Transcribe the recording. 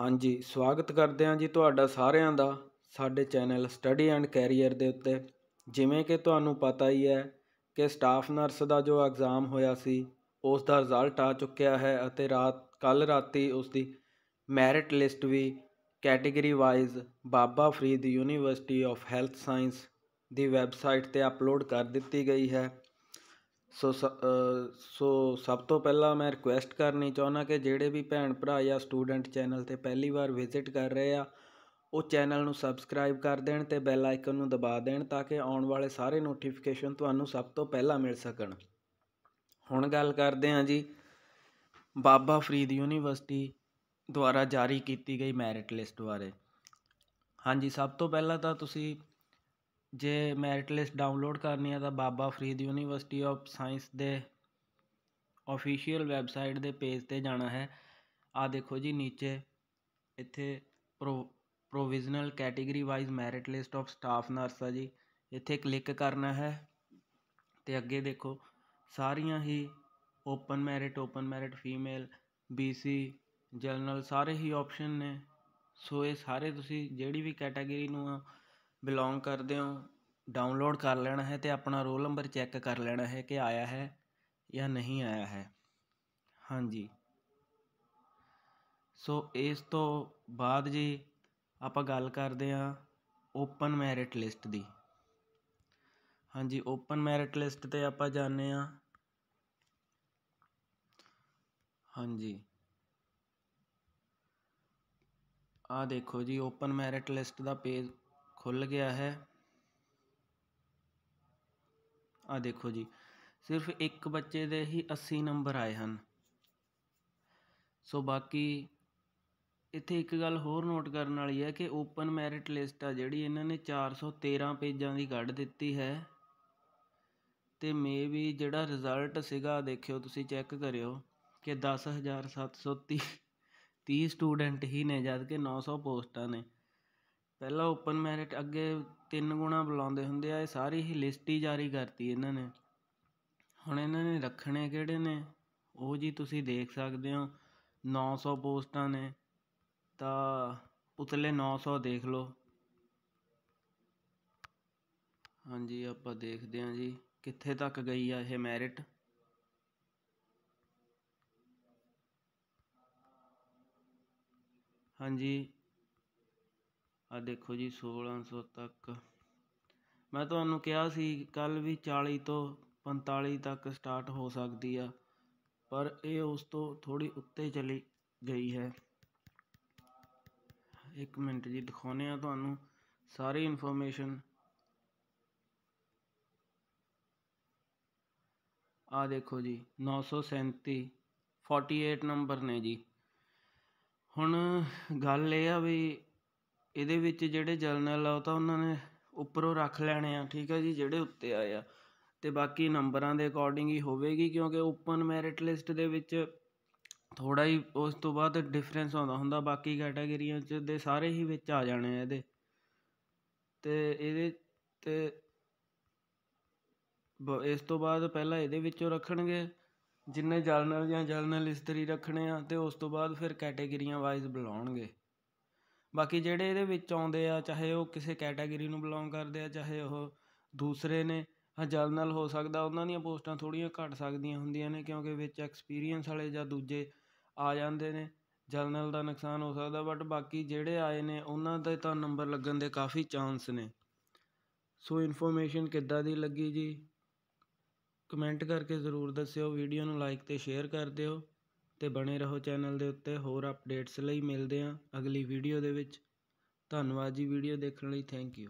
ਹਾਂਜੀ ਸਵਾਗਤ ਕਰਦੇ ਹਾਂ ਜੀ ਤੁਹਾਡਾ ਸਾਰਿਆਂ ਦਾ ਸਾਡੇ ਚੈਨਲ ਸਟੱਡੀ ਐਂਡ ਕੈਰੀਅਰ ਦੇ ਉੱਤੇ ਜਿਵੇਂ ਕਿ ਤੁਹਾਨੂੰ ਪਤਾ ਹੀ ਹੈ ਕਿ ਸਟਾਫ ਨਰਸ ਦਾ ਜੋ ਐਗਜ਼ਾਮ ਹੋਇਆ ਸੀ ਉਸ ਦਾ ਰਿਜ਼ਲਟ ਆ ਚੁੱਕਿਆ ਹੈ ਅਤੇ ਰਾਤ ਕੱਲ ਰਾਤੀ ਉਸ ਦੀ ਮੈਰਿਟ ਲਿਸਟ ਵੀ category wise Baba Farid university of health science ਦੀ ਵੈਬਸਾਈਟ ਤੇ ਅਪਲੋਡ ਕਰ ਦਿੱਤੀ ਗਈ ਹੈ ਸੋ ਸੋ ਸਭ ਤੋਂ ਪਹਿਲਾਂ ਮੈਂ ਰਿਕੁਐਸਟ ਕਰਨੀ ਚਾਹੁੰਦਾ ਕਿ ਜਿਹੜੇ ਵੀ ਭੈਣ ਭਰਾ ਜਾਂ ਸਟੂਡੈਂਟ ਚੈਨਲ ਤੇ ਪਹਿਲੀ ਵਾਰ ਵਿਜ਼ਿਟ ਕਰ ਰਹੇ ਆ ਉਹ ਚੈਨਲ ਨੂੰ ਸਬਸਕ੍ਰਾਈਬ ਕਰ ਦੇਣ ਤੇ ਬੈਲ ਆਈਕਨ ਨੂੰ ਦਬਾ ਦੇਣ ਤਾਂ ਕਿ ਆਉਣ ਵਾਲੇ ਸਾਰੇ ਨੋਟੀਫਿਕੇਸ਼ਨ ਤੁਹਾਨੂੰ ਸਭ ਤੋਂ ਪਹਿਲਾਂ ਮਿਲ ਸਕਣ ਹੁਣ ਗੱਲ ਕਰਦੇ ਹਾਂ ਜੀ ਬਾਬਾ ਫਰੀਦ ਯੂਨੀਵਰਸਿਟੀ ਦੁਆਰਾ ਜਾਰੀ ਕੀਤੀ ਗਈ ਮੈਰਿਟ ਲਿਸਟ ਬਾਰੇ ਹਾਂਜੀ ਸਭ ਤੋਂ ਪਹਿਲਾਂ ਤਾਂ ਤੁਸੀਂ ਜੇ ਮੈਰਿਟ ਲਿਸਟ ਡਾਊਨਲੋਡ ਕਰਨੀ ਹੈ ਤਾਂ Baba Farid university of science ਦੇ ਅਫੀਸ਼ੀਅਲ ਵੈਬਸਾਈਟ ਦੇ ਪੇਜ ਤੇ ਜਾਣਾ ਹੈ ਆ ਦੇਖੋ ਜੀ ਨੀਚੇ ਇੱਥੇ provisional category wise merit list of staff nurse ਆ ਜੀ ਇੱਥੇ ਕਲਿੱਕ ਕਰਨਾ ਹੈ ਤੇ ਅੱਗੇ ਦੇਖੋ ਸਾਰੀਆਂ ਹੀ open merit open merit female BC general ਸਾਰੇ ਹੀ ਆਪਸ਼ਨ ਨੇ ਸੋ ਇਹ ਸਾਰੇ ਤੁਸੀਂ ਜਿਹੜੀ ਵੀ ਕੈਟਾਗਰੀ ਨੂੰ ਆ ਬਿਲੋਂਗ ਕਰਦੇ ਹੋ ਡਾਊਨਲੋਡ ਕਰ ਲੈਣਾ ਹੈ ਤੇ ਆਪਣਾ ਰੋਲ ਨੰਬਰ ਚੈੱਕ ਕਰ ਲੈਣਾ ਹੈ ਕਿ ਆਇਆ ਹੈ ਜਾਂ ਨਹੀਂ ਆਇਆ ਹੈ ਹਾਂਜੀ ਸੋ ਇਸ ਤੋਂ ਬਾਅਦ ਜੀ ਆਪਾਂ ਗੱਲ ਕਰਦੇ ਆ ਓਪਨ ਮੈਰਿਟ ਲਿਸਟ ਦੀ ਹਾਂਜੀ ਓਪਨ ਮੈਰਿਟ ਲਿਸਟ ਤੇ ਆਪਾਂ ਜਾਣੇ ਆ ਹਾਂਜੀ ਆ ਦੇਖੋ ਜੀ ਓਪਨ ਮੈਰਿਟ ਲਿਸਟ ਦਾ ਪੇਜ ਖੁੱਲ ਗਿਆ ਹੈ ਆ ਦੇਖੋ ਜੀ ਸਿਰਫ ਇੱਕ ਬੱਚੇ ਦੇ ਹੀ 80 ਨੰਬਰ ਆਏ ਹਨ ਸੋ ਬਾਕੀ ਇੱਥੇ ਇੱਕ ਗੱਲ ਹੋਰ ਨੋਟ ਕਰਨ ਵਾਲੀ ਹੈ ਕਿ ਓਪਨ ਮੈਰਿਟ ਲਿਸਟ ਆ ਜਿਹੜੀ ਇਹਨਾਂ ਨੇ 413 ਪੇਜਾਂ ਦੀ ਕੱਢ ਦਿੱਤੀ ਹੈ ਤੇ ਮੇ ਵੀ ਜਿਹੜਾ ਰਿਜ਼ਲਟ ਸੀਗਾ ਦੇਖਿਓ ਤੁਸੀਂ ਚੈੱਕ ਕਰਿਓ ਕਿ 10730 30 ਸਟੂਡੈਂਟ ਹੀ ਨੇ ਜਦ ਕਿ 900 ਪੋਸਟਾਂ ਨੇ ਪਹਿਲਾ ਓਪਨ ਮੈਰਿਟ ਅੱਗੇ ਤਿੰਨ ਗੁਣਾ ਬੁਲਾਉਂਦੇ ਹੁੰਦੇ ਆ ਇਹ ਸਾਰੀ ਹੀ ਲਿਸਟ ਹੀ ਜਾਰੀ ਕਰਤੀ ਇਹਨਾਂ ਨੇ ਹੁਣ ਇਹਨਾਂ ਨੇ ਰੱਖਣੇ ਕਿਹੜੇ ਨੇ ਉਹ ਜੀ ਤੁਸੀਂ ਦੇਖ ਸਕਦੇ ਹੋ 900 ਪੋਸਟਾਂ ਨੇ ਤਾਂ ਉਤਲੇ 900 ਦੇਖ ਲਓ ਹਾਂਜੀ ਆਪਾਂ ਦੇਖਦੇ ਹਾਂ ਜੀ ਕਿੱਥੇ ਤੱਕ ਗਈ ਆ ਇਹ ਮੈਰਿਟ ਹਾਂਜੀ ਆ ਦੇਖੋ ਜੀ 1600 ਤੱਕ ਮੈਂ ਤੁਹਾਨੂੰ ਕਿਹਾ ਸੀ ਕੱਲ ਵੀ 40 ਤੋਂ 45 ਤੱਕ ਸਟਾਰਟ ਹੋ ਸਕਦੀ ਆ ਪਰ ਇਹ ਉਸ ਤੋਂ ਥੋੜੀ ਉੱਤੇ ਚਲੀ ਗਈ ਹੈ ਇੱਕ ਮਿੰਟ ਜੀ ਦਿਖਾਉਨੇ ਆ ਤੁਹਾਨੂੰ ਸਾਰੀ ਇਨਫੋਰਮੇਸ਼ਨ ਆ ਦੇਖੋ ਜੀ 937 48 ਨੰਬਰ ਨੇ ਜੀ ਹੁਣ ਗੱਲ ਇਹ ਆ ਵੀ ਇਹਦੇ ਵਿੱਚ ਜਿਹੜੇ ਜਰਨਲ ਆ ਉਹ ਤਾਂ ਉਹਨਾਂ ਨੇ ਉੱਪਰੋਂ ਰੱਖ ਲੈਣੇ ਆ ਠੀਕ ਆ ਜੀ ਜਿਹੜੇ ਉੱਤੇ ਆਏ ਆ ਤੇ ਬਾਕੀ ਨੰਬਰਾਂ ਦੇ ਅਕੋਰਡਿੰਗ ਹੀ ਹੋਵੇਗੀ ਕਿਉਂਕਿ ਓਪਨ ਮੈਰਿਟ ਲਿਸਟ ਦੇ ਵਿੱਚ ਥੋੜਾ ਹੀ ਉਸ ਤੋਂ ਬਾਅਦ ਡਿਫਰੈਂਸ ਆਉਂਦਾ ਹੁੰਦਾ ਬਾਕੀ ਕੈਟਾਗਰੀਆਂ 'ਚ ਦੇ ਸਾਰੇ ਹੀ ਵਿੱਚ ਆ ਜਾਣੇ ਆ ਇਹਦੇ ਤੇ ਇਹਦੇ 'ਤੇ ਇਸ ਤੋਂ ਬਾਅਦ ਪਹਿਲਾਂ ਇਹਦੇ ਵਿੱਚੋਂ ਰੱਖਣਗੇ ਜਿੰਨੇ ਜਰਨਲ ਜਾਂ ਜਰਨਲ ਇਸਤਰੀ ਰੱਖਣੇ ਆ ਤੇ ਉਸ ਤੋਂ ਬਾਅਦ ਫਿਰ ਕੈਟਾਗਰੀਆਂ ਵਾਈਜ਼ ਬੁਲਾਉਣਗੇ ਬਾਕੀ ਜਿਹੜੇ ਇਹਦੇ ਵਿੱਚ ਆਉਂਦੇ ਆ ਚਾਹੇ ਉਹ ਕਿਸੇ ਕੈਟਾਗਰੀ ਨੂੰ ਬਿਲੋਂਗ ਕਰਦੇ ਆ ਚਾਹੇ ਉਹ ਦੂਸਰੇ ਨੇ ਜਰਨਲ ਹੋ ਸਕਦਾ ਉਹਨਾਂ ਦੀਆਂ ਪੋਸਟਾਂ ਥੋੜੀਆਂ ਘੱਟ ਸਕਦੀਆਂ ਹੁੰਦੀਆਂ ਨੇ ਕਿਉਂਕਿ ਵਿੱਚ ਐਕਸਪੀਰੀਅੰਸ ਵਾਲੇ ਜਾਂ ਦੂਜੇ ਆ ਜਾਂਦੇ ਨੇ ਜਰਨਲ ਦਾ ਨੁਕਸਾਨ ਹੋ ਸਕਦਾ ਬਟ ਬਾਕੀ ਜਿਹੜੇ ਆਏ ਨੇ ਉਹਨਾਂ ਦੇ ਤਾਂ ਨੰਬਰ ਲੱਗਣ ਦੇ ਕਾਫੀ ਚਾਂਸ ਨੇ ਸੋ ਇਨਫੋਰਮੇਸ਼ਨ ਕਿੱਦਾਂ ਦੀ ਲੱਗੀ ਜੀ ਕਮੈਂਟ ਕਰਕੇ ਜ਼ਰੂਰ ਦੱਸਿਓ ਵੀਡੀਓ ਨੂੰ ਲਾਈਕ ਤੇ ਸ਼ੇਅਰ ਕਰ ਦਿਓ ਤੇ ਬਣੇ ਰਹੋ ਚੈਨਲ ਦੇ ਉੱਤੇ ਹੋਰ ਅਪਡੇਟਸ ਲਈ ਮਿਲਦੇ ਹਾਂ ਅਗਲੀ ਵੀਡੀਓ ਦੇ ਵਿੱਚ ਧੰਨਵਾਦ ਜੀ ਵੀਡੀਓ ਦੇਖਣ ਲਈ ਥੈਂਕ ਯੂ